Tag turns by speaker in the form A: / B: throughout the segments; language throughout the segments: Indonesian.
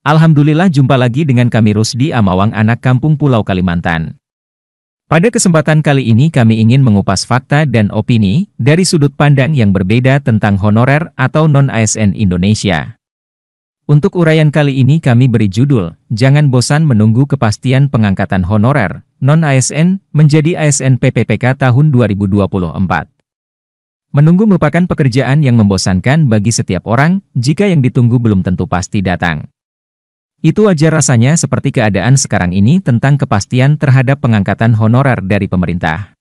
A: Alhamdulillah jumpa lagi dengan kami Rusdi Amawang anak kampung Pulau Kalimantan. Pada kesempatan kali ini kami ingin mengupas fakta dan opini dari sudut pandang yang berbeda tentang honorer atau non-ASN Indonesia. Untuk uraian kali ini kami beri judul, Jangan Bosan Menunggu Kepastian Pengangkatan Honorer, Non-ASN, Menjadi ASN PPPK Tahun 2024. Menunggu merupakan pekerjaan yang membosankan bagi setiap orang, jika yang ditunggu belum tentu pasti datang. Itu aja rasanya seperti keadaan sekarang ini tentang kepastian terhadap pengangkatan honorer dari pemerintah.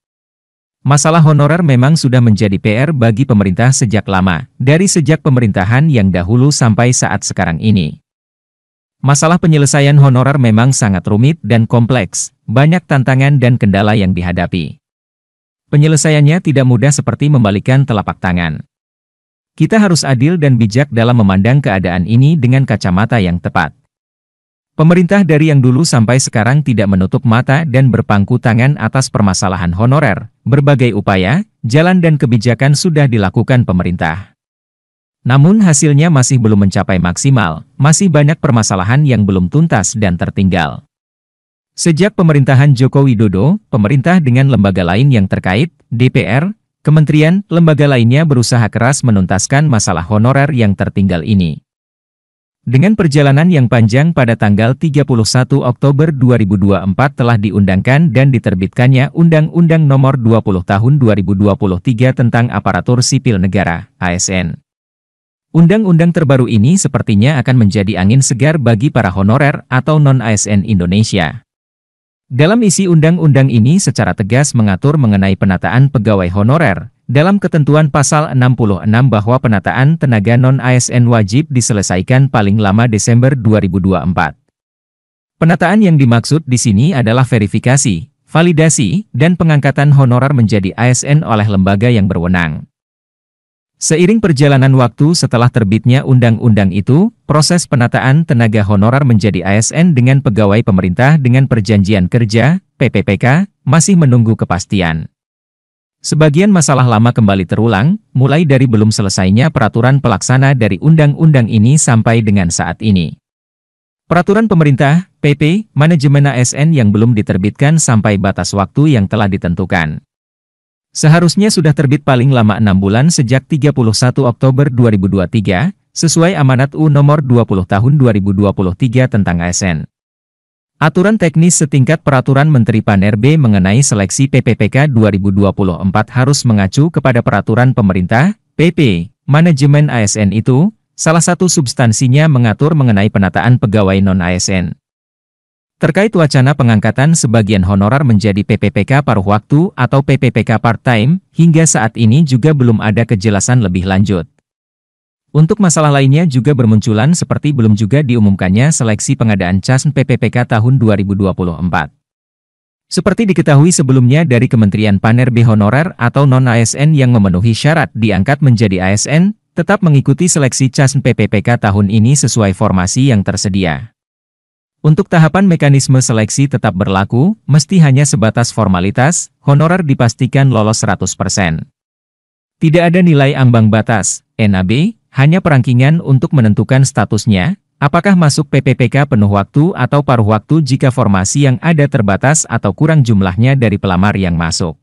A: Masalah honorer memang sudah menjadi PR bagi pemerintah sejak lama, dari sejak pemerintahan yang dahulu sampai saat sekarang ini. Masalah penyelesaian honorer memang sangat rumit dan kompleks, banyak tantangan dan kendala yang dihadapi. Penyelesaiannya tidak mudah seperti membalikan telapak tangan. Kita harus adil dan bijak dalam memandang keadaan ini dengan kacamata yang tepat. Pemerintah dari yang dulu sampai sekarang tidak menutup mata dan berpangku tangan atas permasalahan honorer. Berbagai upaya, jalan dan kebijakan sudah dilakukan pemerintah. Namun hasilnya masih belum mencapai maksimal, masih banyak permasalahan yang belum tuntas dan tertinggal. Sejak pemerintahan Joko Widodo, pemerintah dengan lembaga lain yang terkait, DPR, kementerian, lembaga lainnya berusaha keras menuntaskan masalah honorer yang tertinggal ini. Dengan perjalanan yang panjang pada tanggal 31 Oktober 2024 telah diundangkan dan diterbitkannya Undang-Undang Nomor 20 Tahun 2023 tentang Aparatur Sipil Negara, ASN. Undang-undang terbaru ini sepertinya akan menjadi angin segar bagi para honorer atau non-ASN Indonesia. Dalam isi undang-undang ini secara tegas mengatur mengenai penataan pegawai honorer, dalam ketentuan pasal 66 bahwa penataan tenaga non-ASN wajib diselesaikan paling lama Desember 2024. Penataan yang dimaksud di sini adalah verifikasi, validasi, dan pengangkatan honorar menjadi ASN oleh lembaga yang berwenang. Seiring perjalanan waktu setelah terbitnya undang-undang itu, proses penataan tenaga honorar menjadi ASN dengan pegawai pemerintah dengan perjanjian kerja, PPPK, masih menunggu kepastian. Sebagian masalah lama kembali terulang, mulai dari belum selesainya peraturan pelaksana dari undang-undang ini sampai dengan saat ini. Peraturan pemerintah, PP, manajemen ASN yang belum diterbitkan sampai batas waktu yang telah ditentukan. Seharusnya sudah terbit paling lama 6 bulan sejak 31 Oktober 2023, sesuai amanat U nomor 20 tahun 2023 tentang ASN. Aturan teknis setingkat peraturan Menteri Pan-RB mengenai seleksi PPPK 2024 harus mengacu kepada peraturan pemerintah, PP, manajemen ASN itu, salah satu substansinya mengatur mengenai penataan pegawai non-ASN. Terkait wacana pengangkatan sebagian honorar menjadi PPPK paruh waktu atau PPPK part-time, hingga saat ini juga belum ada kejelasan lebih lanjut. Untuk masalah lainnya juga bermunculan seperti belum juga diumumkannya seleksi pengadaan CAS PPPK tahun 2024. Seperti diketahui sebelumnya dari Kementerian Paner B Honorer atau non-ASN yang memenuhi syarat diangkat menjadi ASN, tetap mengikuti seleksi CAS PPPK tahun ini sesuai formasi yang tersedia. Untuk tahapan mekanisme seleksi tetap berlaku, mesti hanya sebatas formalitas, honorer dipastikan lolos 100%. Tidak ada nilai ambang batas, NAB, hanya perangkingan untuk menentukan statusnya, apakah masuk PPPK penuh waktu atau paruh waktu jika formasi yang ada terbatas atau kurang jumlahnya dari pelamar yang masuk.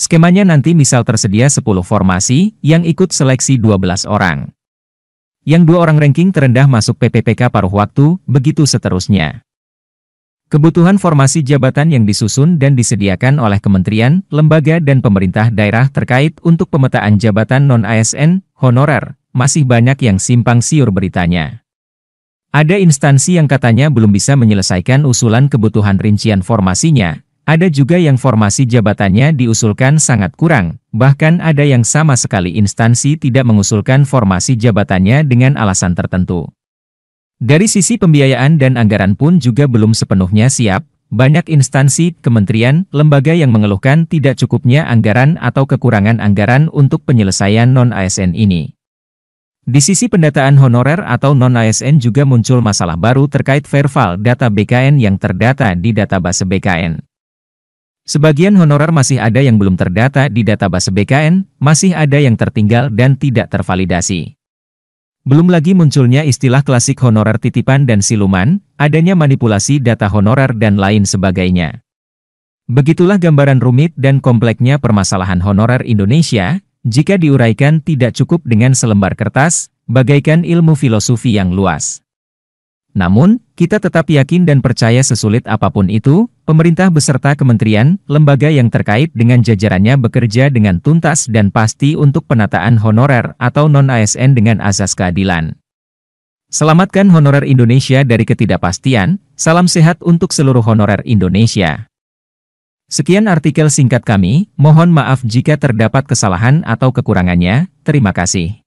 A: Skemanya nanti misal tersedia 10 formasi yang ikut seleksi 12 orang. Yang dua orang ranking terendah masuk PPPK paruh waktu, begitu seterusnya. Kebutuhan formasi jabatan yang disusun dan disediakan oleh kementerian, lembaga dan pemerintah daerah terkait untuk pemetaan jabatan non-ASN, honorer, masih banyak yang simpang siur beritanya. Ada instansi yang katanya belum bisa menyelesaikan usulan kebutuhan rincian formasinya, ada juga yang formasi jabatannya diusulkan sangat kurang, bahkan ada yang sama sekali instansi tidak mengusulkan formasi jabatannya dengan alasan tertentu. Dari sisi pembiayaan dan anggaran pun juga belum sepenuhnya siap, banyak instansi, kementerian, lembaga yang mengeluhkan tidak cukupnya anggaran atau kekurangan anggaran untuk penyelesaian non-ASN ini. Di sisi pendataan honorer atau non-ASN juga muncul masalah baru terkait verval data BKN yang terdata di database BKN. Sebagian honorer masih ada yang belum terdata di database BKN, masih ada yang tertinggal dan tidak tervalidasi. Belum lagi munculnya istilah klasik honorer titipan dan siluman, adanya manipulasi data honorer dan lain sebagainya. Begitulah gambaran rumit dan kompleksnya permasalahan honorer Indonesia, jika diuraikan tidak cukup dengan selembar kertas, bagaikan ilmu filosofi yang luas. Namun, kita tetap yakin dan percaya sesulit apapun itu, pemerintah beserta kementerian, lembaga yang terkait dengan jajarannya bekerja dengan tuntas dan pasti untuk penataan honorer atau non-ASN dengan asas keadilan. Selamatkan honorer Indonesia dari ketidakpastian, salam sehat untuk seluruh honorer Indonesia. Sekian artikel singkat kami, mohon maaf jika terdapat kesalahan atau kekurangannya, terima kasih.